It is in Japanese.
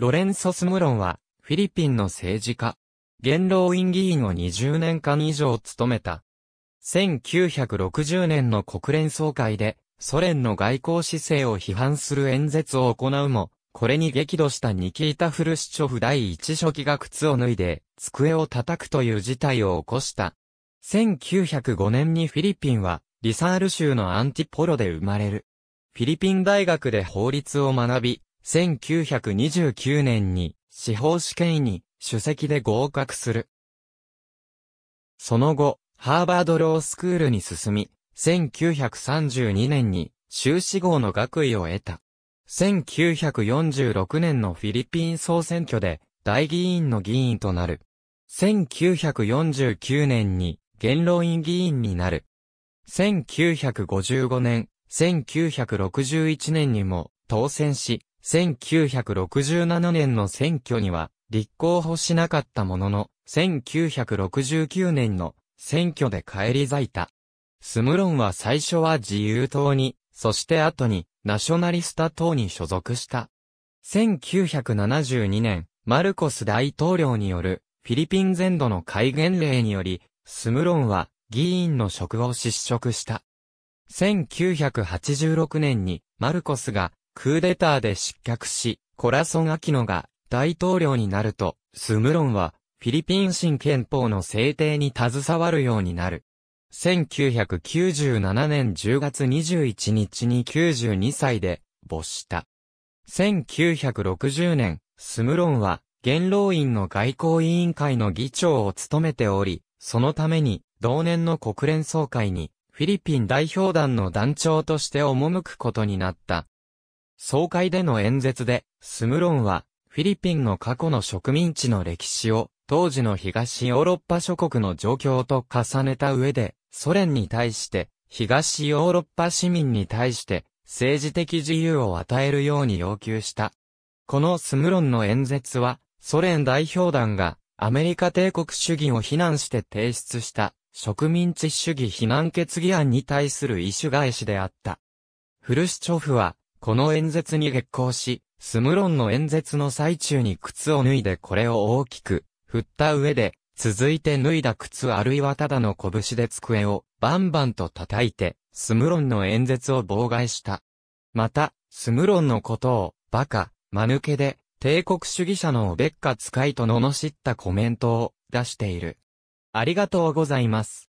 ロレンソスムロンは、フィリピンの政治家。元老院議員を20年間以上務めた。1960年の国連総会で、ソ連の外交姿勢を批判する演説を行うも、これに激怒したニキータ・フルシチョフ第一書記が靴を脱いで、机を叩くという事態を起こした。1905年にフィリピンは、リサール州のアンティポロで生まれる。フィリピン大学で法律を学び、1929年に司法試験に主席で合格する。その後、ハーバードロースクールに進み、1932年に修士号の学位を得た。1946年のフィリピン総選挙で大議員の議員となる。1949年に元老院議員になる。1955年、1961年にも当選し、1967年の選挙には立候補しなかったものの、1969年の選挙で返り咲いた。スムロンは最初は自由党に、そして後にナショナリスタ党に所属した。1972年、マルコス大統領によるフィリピン全土の戒厳令により、スムロンは議員の職を失職した。1986年にマルコスがクーデターで失脚し、コラソン・アキノが大統領になると、スムロンはフィリピン新憲法の制定に携わるようになる。1997年10月21日に92歳で没した。1960年、スムロンは元老院の外交委員会の議長を務めており、そのために同年の国連総会にフィリピン代表団の団長として赴くことになった。総会での演説で、スムロンは、フィリピンの過去の植民地の歴史を、当時の東ヨーロッパ諸国の状況と重ねた上で、ソ連に対して、東ヨーロッパ市民に対して、政治的自由を与えるように要求した。このスムロンの演説は、ソ連代表団が、アメリカ帝国主義を非難して提出した、植民地主義非難決議案に対する意種返しであった。フルシチョフは、この演説に激行し、スムロンの演説の最中に靴を脱いでこれを大きく、振った上で、続いて脱いだ靴あるいはただの拳で机をバンバンと叩いて、スムロンの演説を妨害した。また、スムロンのことを、バカ、間抜けで、帝国主義者のオベッカ使いと罵ったコメントを出している。ありがとうございます。